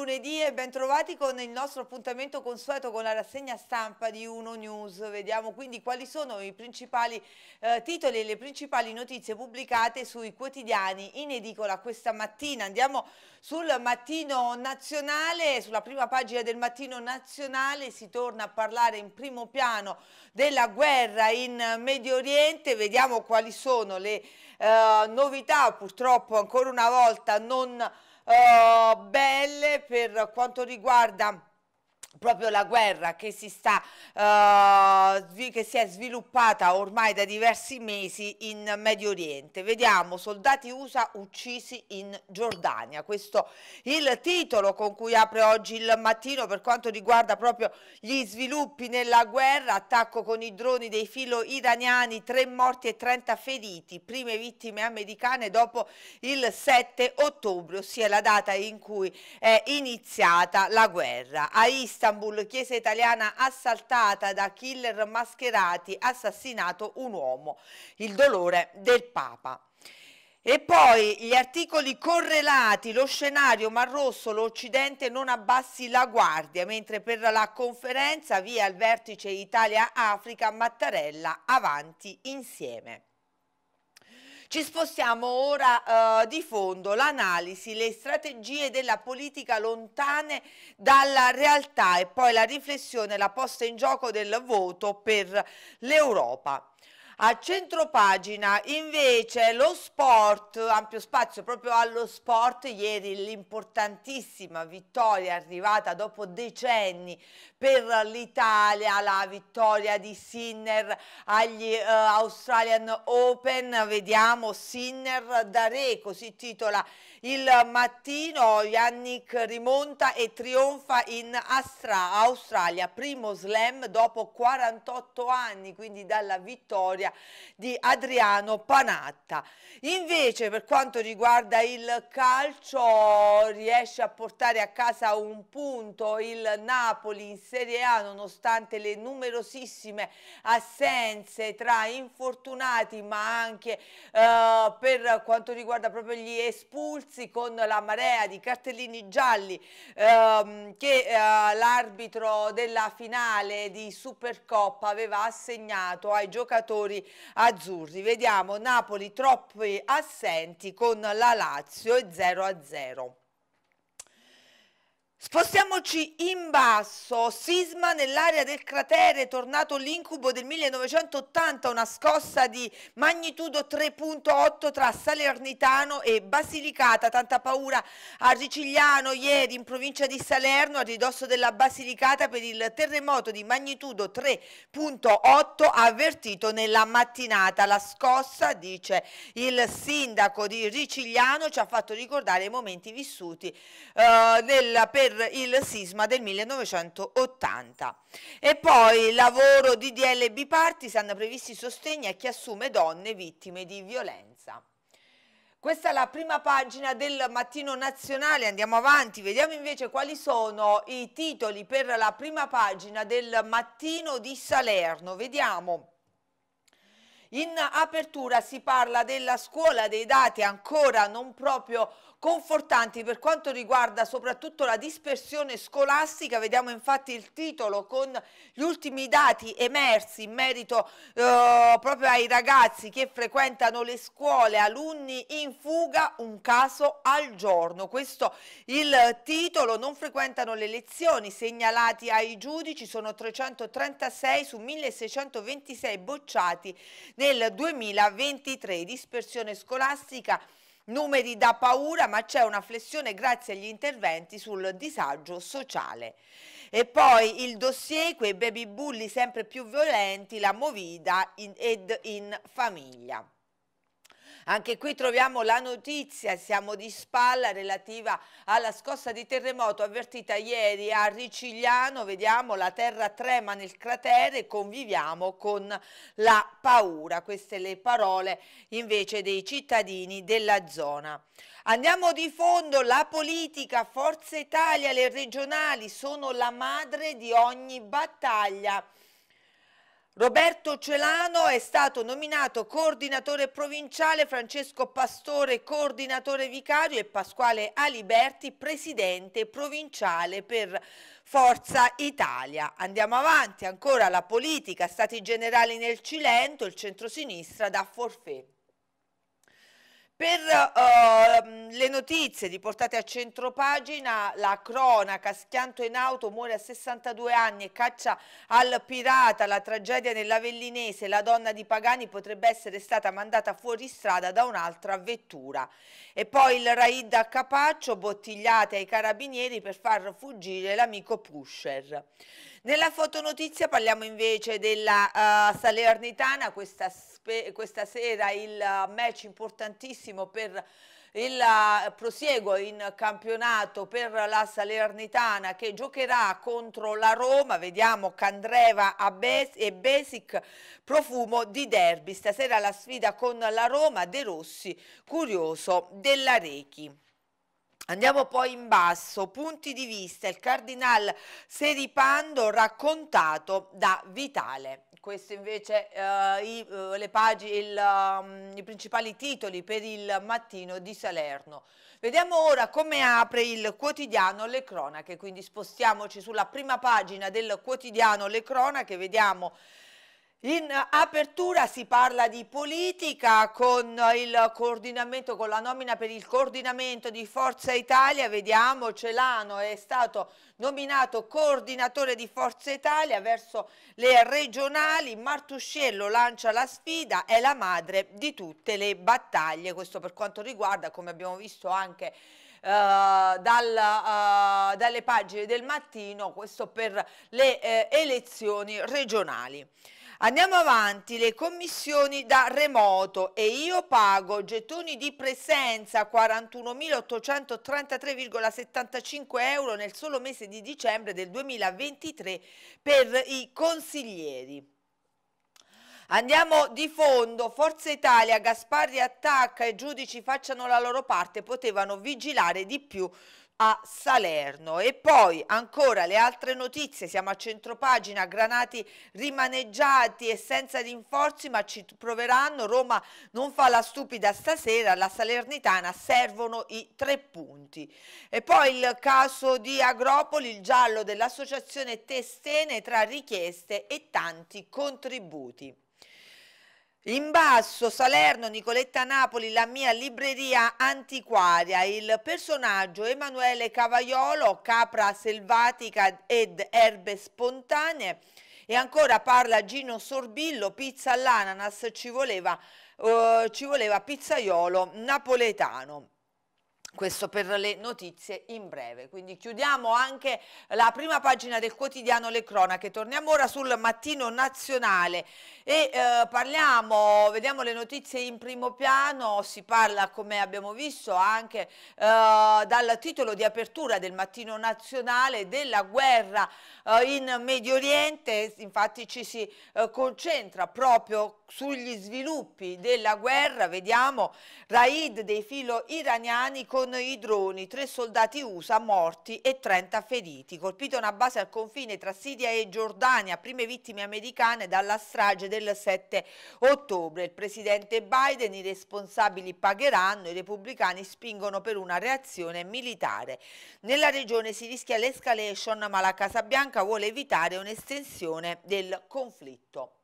lunedì e bentrovati con il nostro appuntamento consueto con la rassegna stampa di Uno News. Vediamo quindi quali sono i principali eh, titoli e le principali notizie pubblicate sui quotidiani in edicola questa mattina. Andiamo sul mattino nazionale, sulla prima pagina del mattino nazionale si torna a parlare in primo piano della guerra in Medio Oriente. Vediamo quali sono le eh, novità, purtroppo ancora una volta non Oh, belle per quanto riguarda proprio la guerra che si, sta, uh, che si è sviluppata ormai da diversi mesi in Medio Oriente. Vediamo soldati USA uccisi in Giordania. Questo è il titolo con cui apre oggi il mattino per quanto riguarda proprio gli sviluppi nella guerra, attacco con i droni dei filo iraniani, tre morti e 30 feriti, prime vittime americane dopo il 7 ottobre, ossia la data in cui è iniziata la guerra. A Ist Istanbul, chiesa italiana assaltata da killer mascherati, assassinato un uomo. Il dolore del Papa. E poi gli articoli correlati, lo scenario Mar Rosso, l'Occidente non abbassi la guardia, mentre per la conferenza via al vertice Italia-Africa Mattarella avanti insieme. Ci spostiamo ora eh, di fondo l'analisi, le strategie della politica lontane dalla realtà e poi la riflessione, la posta in gioco del voto per l'Europa. A centro pagina invece lo sport, ampio spazio proprio allo sport, ieri l'importantissima vittoria arrivata dopo decenni per l'Italia, la vittoria di Sinner agli uh, Australian Open, vediamo Sinner da re, così titola il mattino, Yannick rimonta e trionfa in Astra, Australia, primo slam dopo 48 anni, quindi dalla vittoria storia di Adriano Panatta. Invece per quanto riguarda il calcio riesce a portare a casa un punto il Napoli in Serie A nonostante le numerosissime assenze tra infortunati ma anche eh, per quanto riguarda proprio gli espulsi con la marea di cartellini gialli ehm, che eh, l'arbitro della finale di Supercoppa aveva assegnato ai giocatori giocatori azzurri. Vediamo Napoli troppi assenti con la Lazio e 0 a 0. Spostiamoci in basso, sisma nell'area del cratere, tornato l'incubo del 1980, una scossa di magnitudo 3.8 tra Salernitano e Basilicata, tanta paura a Ricigliano ieri in provincia di Salerno a ridosso della Basilicata per il terremoto di magnitudo 3.8 avvertito nella mattinata. La scossa, dice il sindaco di Ricigliano, ci ha fatto ricordare i momenti vissuti eh, nel periodo per il sisma del 1980. E poi lavoro di DL bipartisan previsti sostegni a chi assume donne vittime di violenza. Questa è la prima pagina del Mattino Nazionale, andiamo avanti, vediamo invece quali sono i titoli per la prima pagina del Mattino di Salerno, vediamo. In apertura si parla della scuola dei dati ancora non proprio confortanti per quanto riguarda soprattutto la dispersione scolastica, vediamo infatti il titolo con gli ultimi dati emersi in merito eh, proprio ai ragazzi che frequentano le scuole, alunni in fuga, un caso al giorno, questo il titolo, non frequentano le lezioni, segnalati ai giudici sono 336 su 1626 bocciati nel 2023, dispersione scolastica Numeri da paura, ma c'è una flessione grazie agli interventi sul disagio sociale. E poi il dossier, quei baby bulli sempre più violenti, la movida in, ed in famiglia. Anche qui troviamo la notizia, siamo di spalla, relativa alla scossa di terremoto avvertita ieri a Ricigliano. Vediamo la terra trema nel cratere, conviviamo con la paura. Queste le parole invece dei cittadini della zona. Andiamo di fondo, la politica, Forza Italia, le regionali sono la madre di ogni battaglia Roberto Celano è stato nominato coordinatore provinciale, Francesco Pastore coordinatore vicario e Pasquale Aliberti presidente provinciale per Forza Italia. Andiamo avanti ancora la politica, stati generali nel Cilento, il centrosinistra da forfè. Per uh, le notizie riportate a centropagina, la cronaca, schianto in auto, muore a 62 anni e caccia al pirata, la tragedia nell'Avellinese, la donna di Pagani potrebbe essere stata mandata fuori strada da un'altra vettura. E poi il raid a Capaccio, bottigliate ai carabinieri per far fuggire l'amico Pusher. Nella fotonotizia parliamo invece della uh, Salernitana, questa, questa, sera il eh, match importantissimo per il uh, prosieguo in campionato per la Salernitana che giocherà contro la Roma, vediamo Candreva Bes e Basic profumo di derby, stasera la sfida con la Roma, De Rossi curioso della Rechi. Andiamo poi in basso, punti di vista, il cardinal Seripando raccontato da Vitale. Questo invece eh, i, eh, le pagine, il, um, i principali titoli per il mattino di Salerno. Vediamo ora come apre il quotidiano Le Cronache, quindi spostiamoci sulla prima pagina del quotidiano Le Cronache, vediamo in apertura si parla di politica con il coordinamento, con la nomina per il coordinamento di Forza Italia, vediamo Celano è stato nominato coordinatore di Forza Italia verso le regionali, Martuscello lancia la sfida, è la madre di tutte le battaglie, questo per quanto riguarda come abbiamo visto anche Uh, dal, uh, dalle pagine del mattino, questo per le uh, elezioni regionali. Andiamo avanti, le commissioni da remoto e io pago gettoni di presenza 41.833,75 euro nel solo mese di dicembre del 2023 per i consiglieri. Andiamo di fondo, Forza Italia, Gasparri attacca e giudici facciano la loro parte, potevano vigilare di più a Salerno e poi ancora le altre notizie siamo a centropagina granati rimaneggiati e senza rinforzi ma ci proveranno Roma non fa la stupida stasera la Salernitana servono i tre punti e poi il caso di Agropoli il giallo dell'associazione Testene tra richieste e tanti contributi in basso, Salerno, Nicoletta Napoli, la mia libreria antiquaria, il personaggio Emanuele Cavaiolo, capra selvatica ed erbe spontanee, e ancora parla Gino Sorbillo, pizza all'ananas, ci voleva, eh, ci voleva pizzaiolo napoletano. Questo per le notizie in breve. Quindi chiudiamo anche la prima pagina del quotidiano Le Cronache. Torniamo ora sul mattino nazionale e eh, parliamo, vediamo le notizie in primo piano. Si parla, come abbiamo visto, anche eh, dal titolo di apertura del mattino nazionale della guerra eh, in Medio Oriente. Infatti ci si eh, concentra proprio sugli sviluppi della guerra. Vediamo Raid dei filo iraniani con con i droni, tre soldati USA morti e 30 feriti. Colpita una base al confine tra Siria e Giordania, prime vittime americane dalla strage del 7 ottobre. Il presidente Biden, i responsabili pagheranno, i repubblicani spingono per una reazione militare. Nella regione si rischia l'escalation, ma la Casa Bianca vuole evitare un'estensione del conflitto.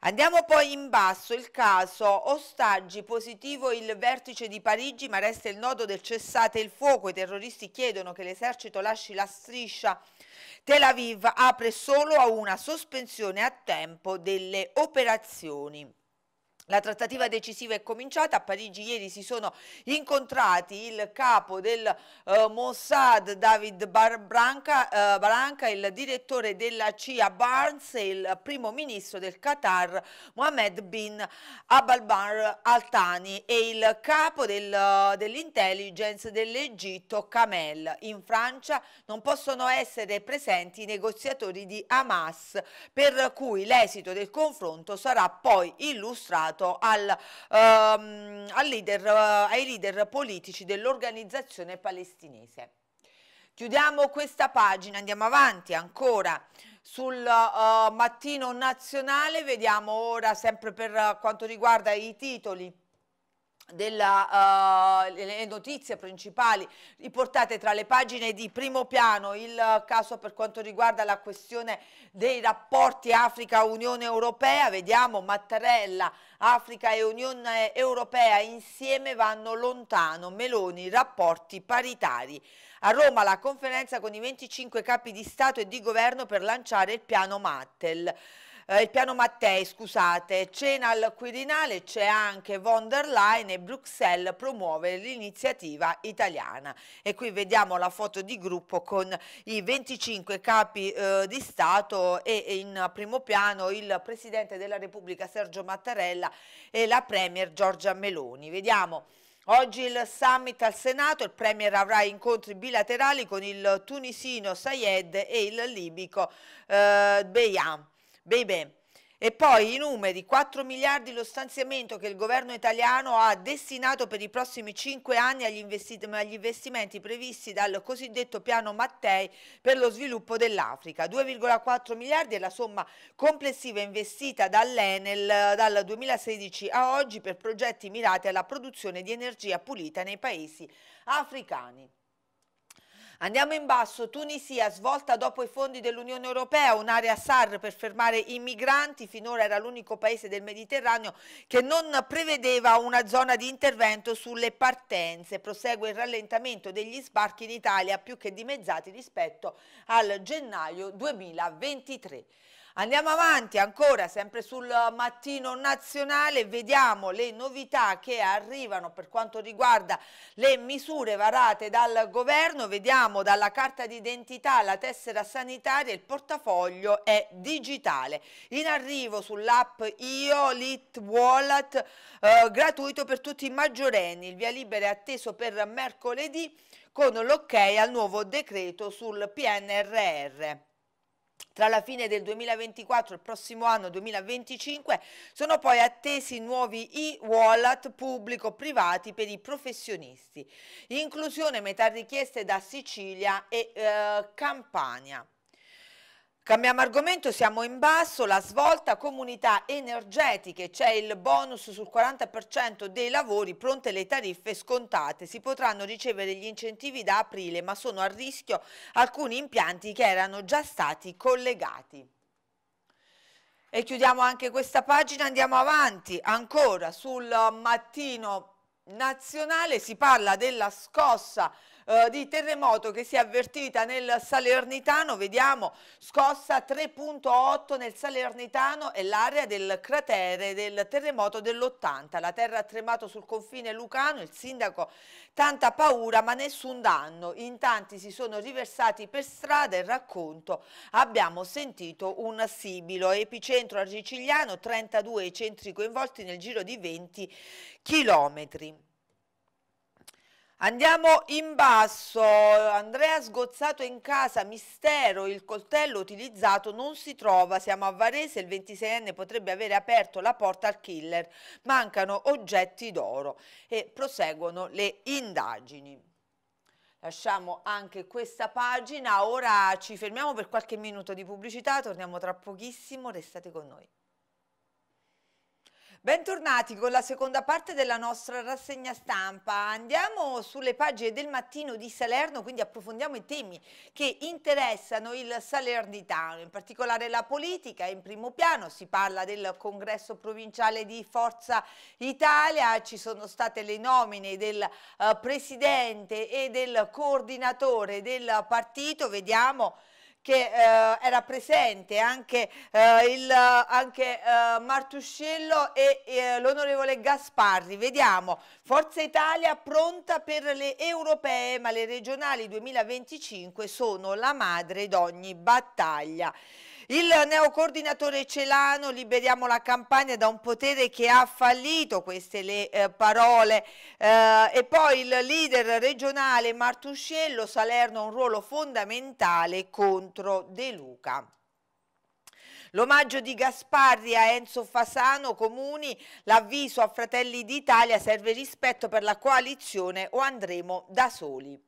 Andiamo poi in basso, il caso ostaggi positivo il vertice di Parigi ma resta il nodo del cessate il fuoco, i terroristi chiedono che l'esercito lasci la striscia Tel Aviv apre solo a una sospensione a tempo delle operazioni. La trattativa decisiva è cominciata, a Parigi ieri si sono incontrati il capo del eh, Mossad David Baranca, eh, Baranca, il direttore della CIA Barnes e il primo ministro del Qatar Mohammed bin Abdelbar Al-Thani e il capo del, eh, dell'intelligence dell'Egitto Kamel. In Francia non possono essere presenti i negoziatori di Hamas per cui l'esito del confronto sarà poi illustrato riservato al, ehm, al leader, eh, ai leader politici dell'organizzazione palestinese. Chiudiamo questa pagina, andiamo avanti ancora sul uh, mattino nazionale, vediamo ora sempre per quanto riguarda i titoli delle eh, uh, notizie principali riportate tra le pagine di primo piano il caso per quanto riguarda la questione dei rapporti Africa-Unione Europea vediamo Mattarella Africa e Unione Europea insieme vanno lontano Meloni rapporti paritari a Roma la conferenza con i 25 capi di Stato e di Governo per lanciare il piano Mattel eh, il piano Mattei, scusate, cena al Quirinale, c'è anche von der Leyen e Bruxelles promuove l'iniziativa italiana. E qui vediamo la foto di gruppo con i 25 capi eh, di Stato e, in primo piano il Presidente della Repubblica Sergio Mattarella e la Premier Giorgia Meloni. Vediamo. Oggi il summit al Senato, il Premier avrà incontri bilaterali con il tunisino Sayed e il libico eh, Beyan. Baby. E poi i numeri, 4 miliardi lo stanziamento che il governo italiano ha destinato per i prossimi 5 anni agli, investimenti previsti dal cosiddetto piano Mattei per lo sviluppo dell'Africa. 2,4 miliardi è la somma complessiva investita dall'Enel dal 2016 a oggi per progetti mirati alla produzione di energia pulita nei paesi africani. Andiamo in basso, Tunisia svolta dopo i fondi dell'Unione Europea, un'area SAR per fermare i migranti, finora era l'unico paese del Mediterraneo che non prevedeva una zona di intervento sulle partenze, prosegue il rallentamento degli sbarchi in Italia più che dimezzati rispetto al gennaio 2023. Andiamo avanti ancora, sempre sul mattino nazionale, vediamo le novità che arrivano per quanto riguarda le misure varate dal governo, vediamo dalla carta d'identità alla tessera sanitaria, il portafoglio è digitale. In arrivo sull'app Io, Lit Wallet, eh, gratuito per tutti i maggiorenni, il via libera è atteso per mercoledì con l'ok ok al nuovo decreto sul PNRR tra la fine del 2024 e il prossimo anno 2025 sono poi attesi nuovi e-wallet pubblico-privati per i professionisti. Inclusione metà richieste da Sicilia e eh, Campania. Cambiamo argomento, siamo in basso, la svolta comunità energetiche, c'è il bonus sul 40% dei lavori, pronte le tariffe scontate, si potranno ricevere gli incentivi da aprile ma sono a rischio alcuni impianti che erano già stati collegati. E chiudiamo anche questa pagina, andiamo avanti ancora sul mattino nazionale, si parla della scossa eh, di terremoto che si è avvertita nel Salernitano, vediamo scossa 3.8 nel Salernitano e l'area del cratere del terremoto dell'80. La terra ha tremato sul confine lucano, il sindaco tanta paura ma nessun danno. In tanti si sono riversati per strada, il racconto abbiamo sentito un sibilo. Epicentro a Ricigliano, 32 i centri coinvolti nel giro di 20 chilometri. Andiamo in basso, Andrea sgozzato in casa, mistero, il coltello utilizzato non si trova, siamo a Varese, il 26enne potrebbe avere aperto la porta al killer, mancano oggetti d'oro e proseguono le indagini. Lasciamo anche questa pagina, ora ci fermiamo per qualche minuto di pubblicità, torniamo tra pochissimo, restate con noi. Bentornati con la seconda parte della nostra rassegna stampa. Andiamo sulle pagine del mattino di Salerno, quindi approfondiamo i temi che interessano il salernitano, in particolare la politica. In primo piano si parla del congresso provinciale di Forza Italia, ci sono state le nomine del uh, presidente e del coordinatore del partito, vediamo che eh, era presente anche, eh, il, anche eh, Martuscello e eh, l'onorevole Gasparri. Vediamo, Forza Italia pronta per le europee, ma le regionali 2025 sono la madre d'ogni battaglia. Il neocoordinatore Celano, liberiamo la campagna da un potere che ha fallito, queste le eh, parole, eh, e poi il leader regionale Martuscello, Salerno ha un ruolo fondamentale contro De Luca. L'omaggio di Gasparri a Enzo Fasano, Comuni, l'avviso a Fratelli d'Italia serve rispetto per la coalizione o andremo da soli.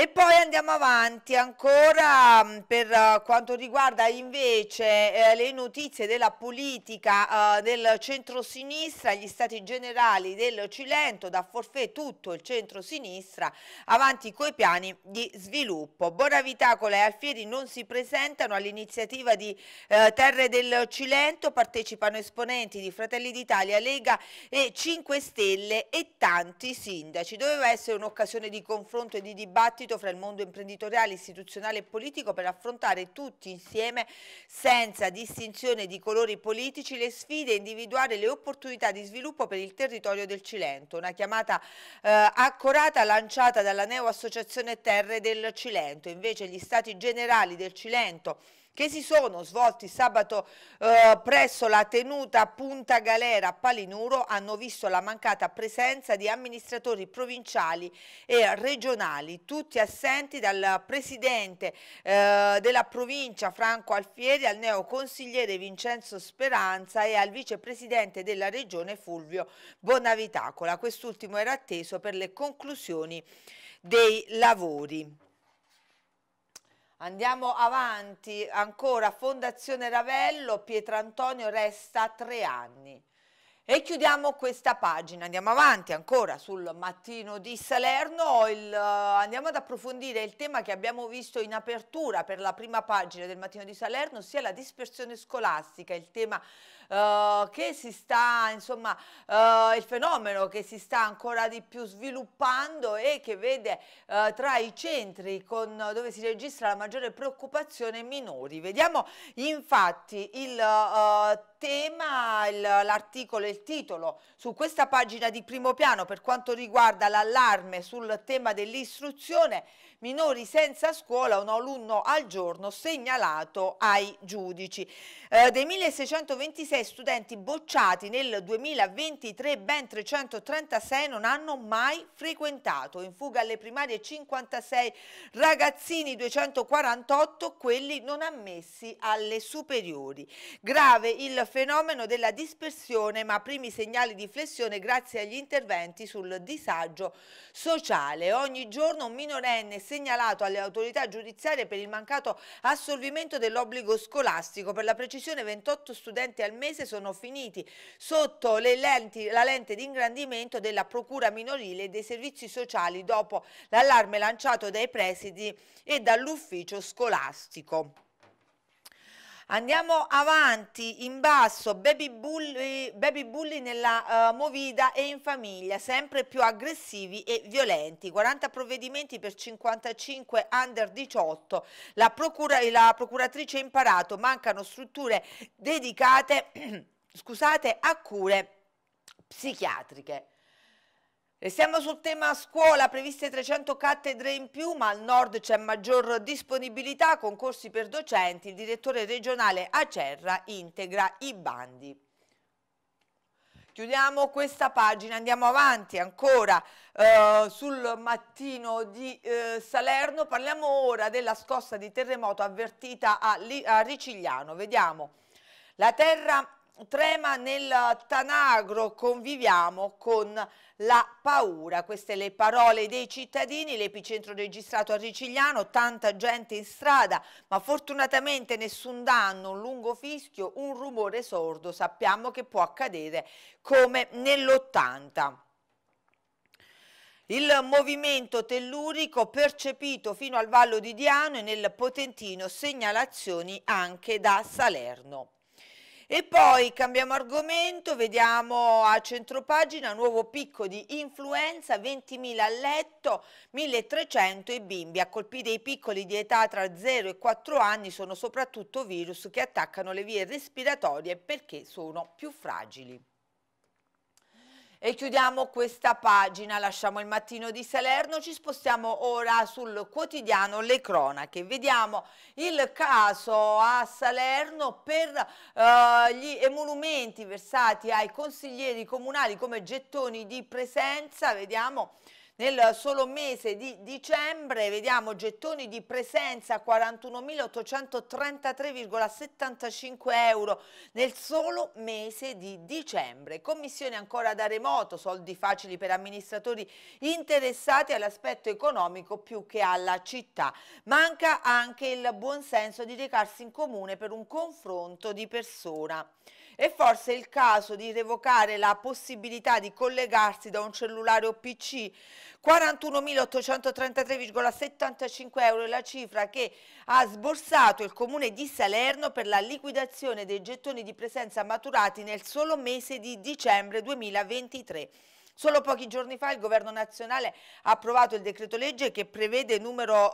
E poi andiamo avanti ancora mm, per eh, quanto riguarda invece eh, le notizie della politica eh, del centrosinistra, gli stati generali del Cilento, da forfè tutto il centrosinistra, avanti coi piani di sviluppo. Boravitacola e Alfieri non si presentano all'iniziativa di eh, Terre del Cilento, partecipano esponenti di Fratelli d'Italia, Lega e 5 Stelle e tanti sindaci. Doveva essere un'occasione di confronto e di dibattito dibattito fra il mondo imprenditoriale, istituzionale e politico per affrontare tutti insieme, senza distinzione di colori politici, le sfide e individuare le opportunità di sviluppo per il territorio del Cilento. Una chiamata eh, accorata lanciata dalla Neo Associazione Terre del Cilento. Invece gli Stati Generali del Cilento che si sono svolti sabato eh, presso la tenuta Punta Galera a Palinuro hanno visto la mancata presenza di amministratori provinciali e regionali, tutti assenti dal presidente eh, della provincia Franco Alfieri al neoconsigliere Vincenzo Speranza e al vicepresidente della regione Fulvio Bonavitacola. Quest'ultimo era atteso per le conclusioni dei lavori. Andiamo avanti, ancora Fondazione Ravello, Pietrantonio resta tre anni. E chiudiamo questa pagina, andiamo avanti ancora sul mattino di Salerno, il, eh, andiamo ad approfondire il tema che abbiamo visto in apertura per la prima pagina del mattino di Salerno, ossia la dispersione scolastica, il tema Uh, che si sta, insomma, uh, il fenomeno che si sta ancora di più sviluppando e che vede uh, tra i centri con, dove si registra la maggiore preoccupazione minori. Vediamo infatti il tema l'articolo e il titolo. Su questa pagina di primo piano per quanto riguarda l'allarme sul tema dell'istruzione minori senza scuola, un alunno al giorno segnalato ai giudici. Eh, dei 1626 studenti bocciati nel 2023, ben 336 non hanno mai frequentato. In fuga alle primarie 56 ragazzini, 248 quelli non ammessi alle superiori. Grave il fenomeno della dispersione, ma primi segnali di flessione grazie agli interventi sul disagio sociale. Ogni giorno un minorenne segnalato alle autorità giudiziarie per il mancato assolvimento dell'obbligo scolastico. Per la precisione 28 studenti al mese sono finiti sotto lenti, la lente di ingrandimento della procura minorile e dei servizi sociali dopo l'allarme lanciato dai presidi e dall'ufficio scolastico. Andiamo avanti, in basso, baby bully, baby bully nella uh, movida e in famiglia, sempre più aggressivi e violenti. 40 provvedimenti per 55 under 18. La, procura, la procuratrice ha imparato, mancano strutture dedicate, scusate, a cure psichiatriche. Restiamo sul tema scuola, previste 300 cattedre in più, ma al nord c'è maggior disponibilità, concorsi per docenti, il direttore regionale Acerra integra i bandi. Chiudiamo questa pagina, andiamo avanti ancora eh, sul mattino di eh, Salerno, parliamo ora della scossa di terremoto avvertita a, a Ricigliano, vediamo. La terra trema nel Tanagro, conviviamo con la paura. Queste le parole dei cittadini, l'epicentro registrato a Ricigliano, tanta gente in strada, ma fortunatamente nessun danno, un lungo fischio, un rumore sordo, sappiamo che può accadere come nell'80. Il movimento tellurico percepito fino al Vallo di Diano e nel Potentino segnalazioni anche da Salerno. E poi cambiamo argomento, vediamo a centropagina nuovo picco di influenza, 20.000 a letto, 1.300 i bimbi. A colpire i piccoli di età tra 0 e 4 anni sono soprattutto virus che attaccano le vie respiratorie perché sono più fragili. E chiudiamo questa pagina, lasciamo il mattino di Salerno, ci spostiamo ora sul quotidiano Le Cronache. Vediamo il caso a Salerno per eh, gli emolumenti versati ai consiglieri comunali come gettoni di presenza, vediamo nel solo mese di dicembre vediamo gettoni di presenza 41.833,75 euro nel solo mese di dicembre. Commissioni ancora da remoto, soldi facili per amministratori interessati all'aspetto economico più che alla città. Manca anche il buonsenso di recarsi in comune per un confronto di persona. È forse il caso di revocare la possibilità di collegarsi da un cellulare o PC? 41.833,75 euro è la cifra che ha sborsato il comune di Salerno per la liquidazione dei gettoni di presenza maturati nel solo mese di dicembre 2023. Solo pochi giorni fa il governo nazionale ha approvato il decreto legge che prevede numero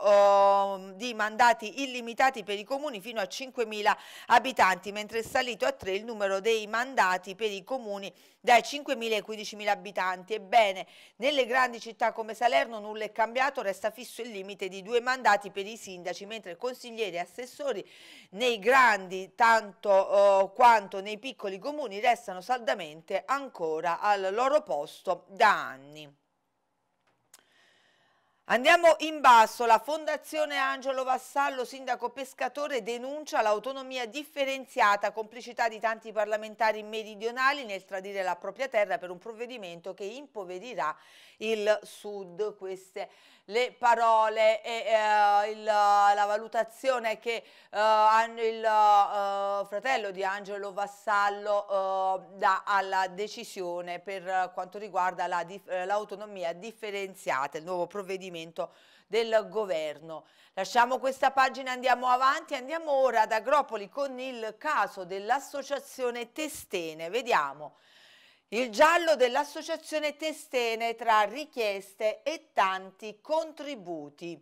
eh, di mandati illimitati per i comuni fino a 5.000 abitanti, mentre è salito a 3 il numero dei mandati per i comuni dai 5.000 ai 15.000 abitanti. Ebbene, nelle grandi città come Salerno nulla è cambiato, resta fisso il limite di due mandati per i sindaci, mentre consiglieri e assessori nei grandi tanto eh, quanto nei piccoli comuni restano saldamente ancora al loro posto Ecco, da anni. Andiamo in basso, la Fondazione Angelo Vassallo, sindaco pescatore, denuncia l'autonomia differenziata, complicità di tanti parlamentari meridionali nel tradire la propria terra per un provvedimento che impoverirà il sud, queste le parole e eh, il, la valutazione che eh, hanno il eh, fratello di Angelo Vassallo eh, dà alla decisione per quanto riguarda eh, l'autonomia la differenziata, il nuovo provvedimento del governo. Lasciamo questa pagina, andiamo avanti, andiamo ora ad Agropoli con il caso dell'associazione Testene, vediamo. Il giallo dell'associazione Testene tra richieste e tanti contributi.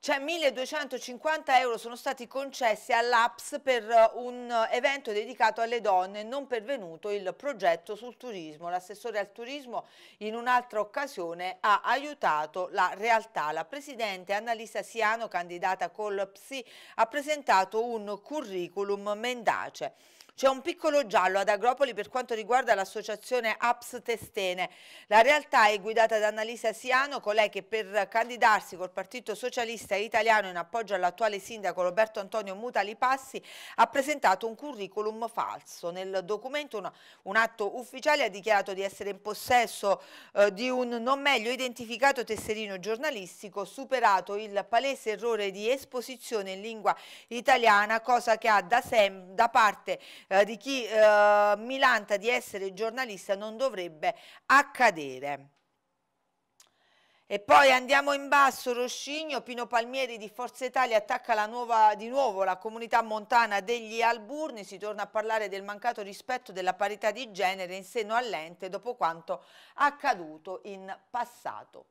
Cioè 1250 euro sono stati concessi all'APS per eh, un evento dedicato alle donne non pervenuto il progetto sul turismo. L'assessore al turismo in un'altra occasione ha aiutato la realtà. La presidente Annalisa Siano, candidata col PSI, ha presentato un curriculum mendace. C'è un piccolo giallo ad Agropoli per quanto riguarda l'associazione APS Testene. La realtà è guidata da Annalisa Siano, colei che per candidarsi col Partito Socialista Italiano in appoggio all'attuale sindaco Roberto Antonio Mutali ha presentato un curriculum falso. Nel documento un, un atto ufficiale ha dichiarato di essere in possesso eh, di un non meglio identificato tesserino giornalistico superato il palese errore di esposizione in lingua italiana, cosa che ha da, da parte eh, di chi eh, mi di essere giornalista non dovrebbe accadere. E poi andiamo in basso, Roscigno, Pino Palmieri di Forza Italia attacca nuova, di nuovo la comunità montana degli Alburni, si torna a parlare del mancato rispetto della parità di genere in seno all'ente dopo quanto accaduto in passato.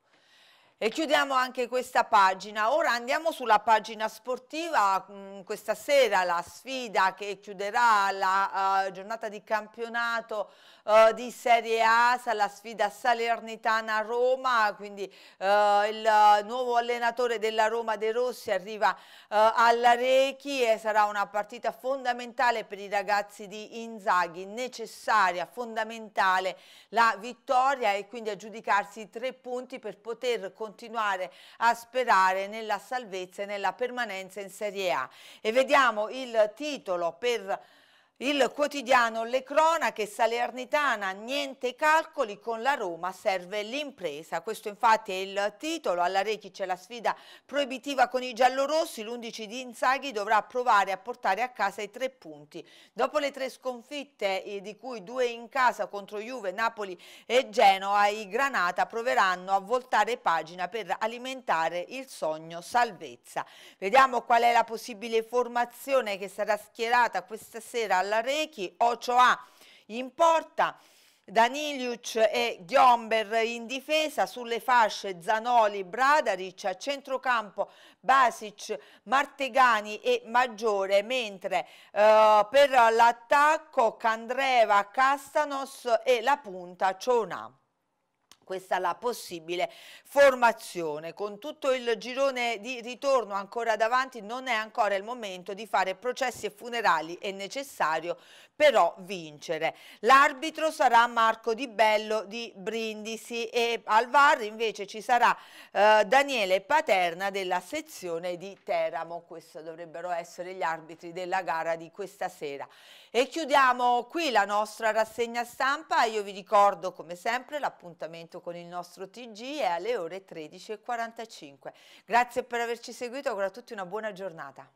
E chiudiamo anche questa pagina, ora andiamo sulla pagina sportiva, mm, questa sera la sfida che chiuderà la uh, giornata di campionato eh, di Serie A, la sfida Salernitana-Roma, quindi eh, il nuovo allenatore della Roma De Rossi arriva eh, alla Rechi e sarà una partita fondamentale per i ragazzi di Inzaghi, necessaria, fondamentale la vittoria e quindi aggiudicarsi tre punti per poter continuare a sperare nella salvezza e nella permanenza in Serie A. E vediamo il titolo per il quotidiano Le Cronache Salernitana, niente calcoli, con la Roma serve l'impresa. Questo infatti è il titolo, alla Rechi c'è la sfida proibitiva con i giallorossi, l'11 di Inzaghi dovrà provare a portare a casa i tre punti. Dopo le tre sconfitte, eh, di cui due in casa contro Juve, Napoli e Genoa, i Granata proveranno a voltare pagina per alimentare il sogno salvezza. Vediamo qual è la possibile formazione che sarà schierata questa sera alla Rechi, Ochoa in porta, Daniliuc e Ghiomber in difesa, sulle fasce Zanoli, Bradaric, a centrocampo Basic, Martegani e Maggiore, mentre eh, per l'attacco Candreva, Castanos e la punta Ciona questa la possibile formazione. Con tutto il girone di ritorno ancora davanti non è ancora il momento di fare processi e funerali, è necessario però vincere. L'arbitro sarà Marco Di Bello di Brindisi e al VAR invece ci sarà eh, Daniele Paterna della sezione di Teramo. Questi dovrebbero essere gli arbitri della gara di questa sera. E chiudiamo qui la nostra rassegna stampa, io vi ricordo come sempre l'appuntamento con il nostro TG è alle ore 13.45. Grazie per averci seguito, auguro a tutti una buona giornata.